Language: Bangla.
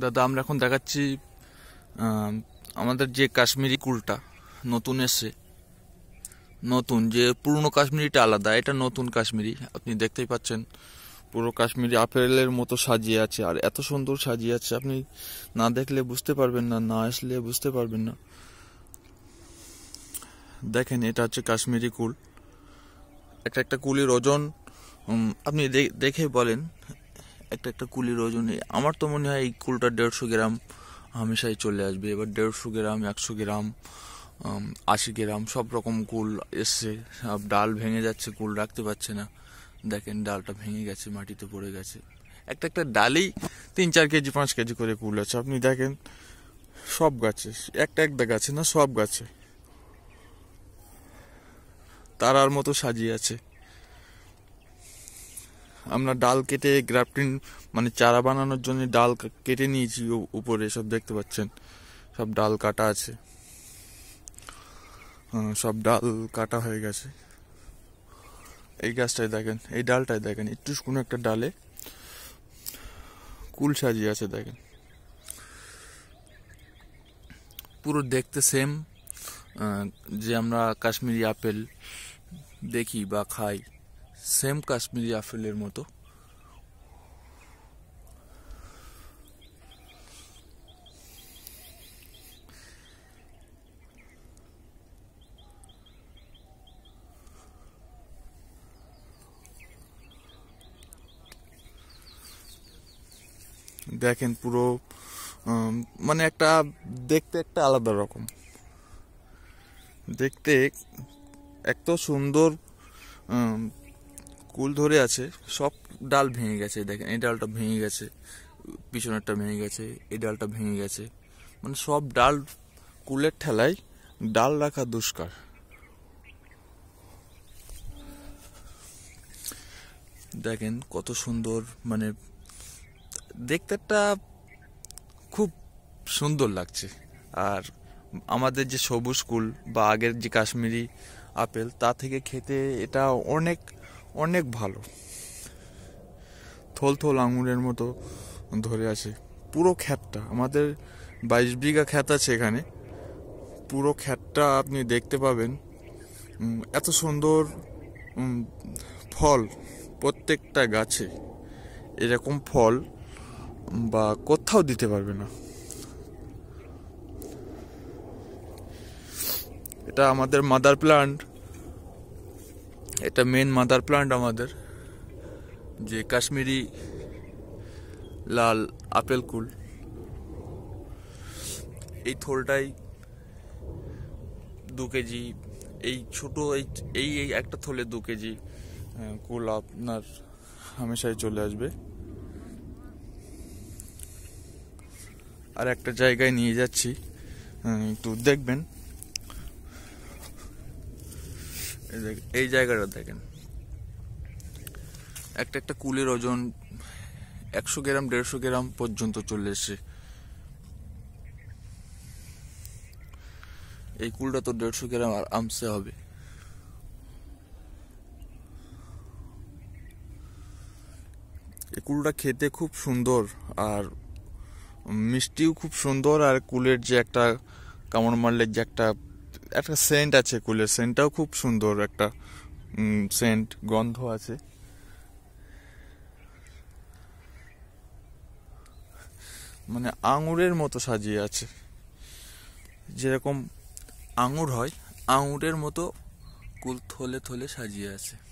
দাদা আমরা এখন দেখাচ্ছি আমাদের যে কাশ্মীরি কুলটা নতুন এসে নতুন যে পুরনো কাশ্মীরিটা আলাদা এটা নতুন কাশ্মীরি আপনি দেখতেই পাচ্ছেন পুরো কাশ্মীরি আপেলের মতো সাজিয়ে আছে আর এত সুন্দর সাজিয়ে আছে আপনি না দেখলে বুঝতে পারবেন না না আসলে বুঝতে পারবেন না দেখেন এটা হচ্ছে কাশ্মীরি কুল একটা একটা কুলির ওজন আপনি দেখে বলেন একটা একটা কুলির ওজন আমার তো মনে হয় এই কুলটা দেড়শো গ্রাম হামেশাই চলে আসবে এবার দেড়শো গ্রাম একশো গ্রাম আশি গ্রাম সব রকম কুল এসছে সব ডাল ভেঙে যাচ্ছে কুল রাখতে পারছে না দেখেন ডালটা ভেঙে গেছে মাটিতে পড়ে গেছে একটা একটা ডালেই তিন চার কেজি পাঁচ কেজি করে কুল আছে আপনি দেখেন সব গাছে একটা একটা গাছে না সব গাছে তারার মতো সাজিয়ে আছে আমরা ডাল কেটে গ্রাফটিং মানে চারা বানানোর জন্য ডাল কেটে নিয়েছি উপরে সব দেখতে পাচ্ছেন সব ডাল কাটা আছে সব ডাল কাটা হয়ে গেছে এই গাছটায় দেখেন এই ডালটাই দেখেন একটু কোনো একটা ডালে কুল সাজিয়ে আছে দেখেন পুরো দেখতে সেম যে আমরা কাশ্মীরি আপেল দেখি বা খাই সেম কাশ্মীরি আপেলের মতো দেখেন পুরো মানে একটা দেখতে একটা আলাদা রকম দেখতে এক তো সুন্দর কুল ধরে আছে সব ডাল ভেঙে গেছে দেখেন এই ডালটা ভেঙে গেছে পিছনেরটা ভেঙে গেছে এই ডালটা ভেঙে গেছে মানে সব ডাল কুলের ঠেলায় ডাল রাখা দুষ্কার দেখেন কত সুন্দর মানে দেখতে একটা খুব সুন্দর লাগছে আর আমাদের যে সবুজ কুল বা আগের যে কাশ্মীরি আপেল তা থেকে খেতে এটা অনেক অনেক ভালো থল থল আঙুরের মতো ধরে আছে পুরো খ্যাতটা আমাদের বাইশ বিঘা খ্যাত আছে এখানে পুরো খ্যাতটা আপনি দেখতে পাবেন এত সুন্দর ফল প্রত্যেকটা গাছে এরকম ফল বা কোথাও দিতে পারবে না এটা আমাদের মাদার প্লান্ট এটা মেন মাদার প্লান্ট আমাদের যে কাশ্মীরি লাল আপেল কুল এই থোলটাই দু কেজি এই ছোট এই এই এই একটা থলে দু কেজি কুল আপনার হামেশাই চলে আসবে আর একটা জায়গায় নিয়ে যাচ্ছি একটু দেখবেন এই জায়গাটা দেখেন একটা একটা কুলের ওজন একশো গ্রাম দেড়শো গ্রাম পর্যন্ত চলে এসছে এই কুলটা তো দেড়শো গ্রাম আর আমসে হবে এই কুলটা খেতে খুব সুন্দর আর মিষ্টিও খুব সুন্দর আর কুলের যে একটা কামড় মারলে যে একটা একটা সেন্ট আছে কুলের সেন্টটাও খুব সুন্দর একটা সেন্ট গন্ধ আছে মানে আঙুরের মতো সাজিয়ে আছে যেরকম আঙুর হয় আঙুরের মতো কুল থলে থলে সাজিয়ে আছে